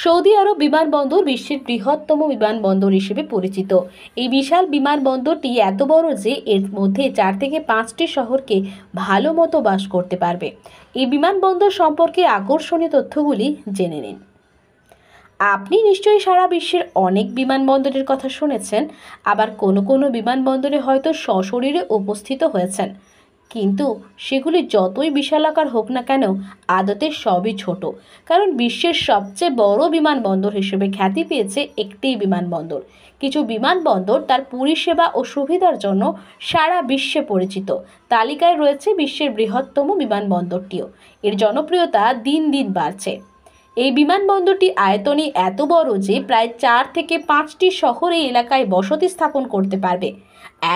Saudi আরব বিমানবন্দর বিশ্বের বৃহত্তম বিমানবন্দর হিসেবে পরিচিত এই বিশাল বিমানবন্দরটি এত বড় যে এর মধ্যে চার থেকে পাঁচটি শহরকে ভালো মতো বাস করতে পারবে এই বিমানবন্দর সম্পর্কে আকর্ষণীয় তথ্যগুলি জেনে নিন আপনি নিশ্চয়ই সারা বিশ্বের অনেক বিমানবন্দরের কথা শুনেছেন আবার কোনো কোনো বিমানবন্দরে হয়তো সশরীরে উপস্থিত হয়েছেন কিন্তু সেগুলি যতই বিশালাকার হোক না কেন আদতে সবই ছোট কারণ বিশ্বের সবচেয়ে বড় বিমানবন্দর হিসেবে খ্যাতি পেয়েছে একটি বিমানবন্দর কিছু বিমানবন্দর তার পরিষেবা ও সুবিধার জন্য সারা বিশ্বে পরিচিত তালিকায় রয়েছে বিশ্বের বৃহত্তম বিমানবন্দরটিও এর জনপ্রিয়তা দিন দিন বাড়ছে এই বিমানবন্দরটি আয়তনে এত বড় যে প্রায় চার থেকে পাঁচটি শহর এই এলাকায় বসতি স্থাপন করতে পারবে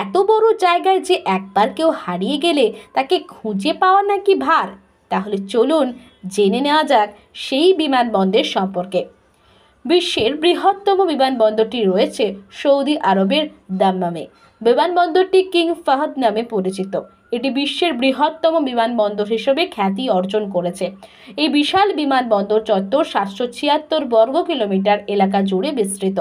এত বড় জায়গায় যে একবার কেউ হারিয়ে গেলে তাকে খুঁজে পাওয়া নাকি ভার তাহলে চলুন জেনে নেওয়া যাক সেই বিমানবন্দর সম্পর্কে বিশ্বের বৃহত্তম বিমানবন্দরটি রয়েছে সৌদি আরবের দাম্মামে বিমানবন্দরটি কিং ফাহাদ নামে পরিচিত এটি বিশ্বের বৃহত্তম বিমানবন্দর হিসেবে খ্যাতি অর্জন করেছে এই বিশাল বিমানবন্দর চত্বর সাতশো ছিয়াত্তর বর্গ কিলোমিটার এলাকা জুড়ে বিস্তৃত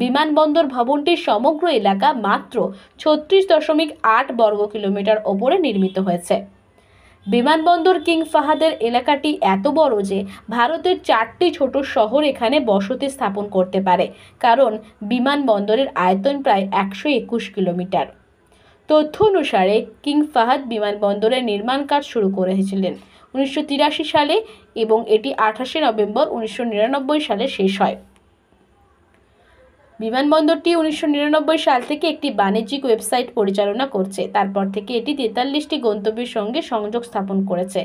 বিমানবন্দর ভবনটির সমগ্র এলাকা মাত্র ছত্রিশ দশমিক আট বর্গ কিলোমিটার ওপরে নির্মিত হয়েছে বিমানবন্দর কিং ফাহাদের এলাকাটি এত বড় যে ভারতের চারটি ছোট শহর এখানে বসতি স্থাপন করতে পারে কারণ বিমানবন্দরের আয়তন প্রায় একশো একুশ কিলোমিটার তথ্য অনুসারে কিং ফাহাদ বিমানবন্দরের নির্মাণ কাজ শুরু করেছিলেন উনিশশো সালে এবং এটি আঠাশে নভেম্বর উনিশশো সালে শেষ হয় বিমানবন্দরটি উনিশশো সাল থেকে একটি বাণিজ্যিক ওয়েবসাইট পরিচালনা করছে তারপর থেকে এটি তেতাল্লিশটি গন্তব্যের সঙ্গে সংযোগ স্থাপন করেছে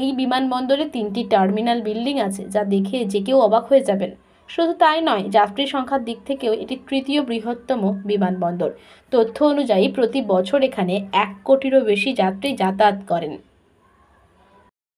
এই বিমানবন্দরে তিনটি টার্মিনাল বিল্ডিং আছে যা দেখে যে কেউ অবাক হয়ে যাবেন শুধু তাই নয় যাত্রী সংখ্যার দিক থেকেও এটি তৃতীয় বৃহত্তম বিমানবন্দর তথ্য অনুযায়ী প্রতি বছর এখানে এক কোটিরও বেশি যাত্রী যাতায়াত করেন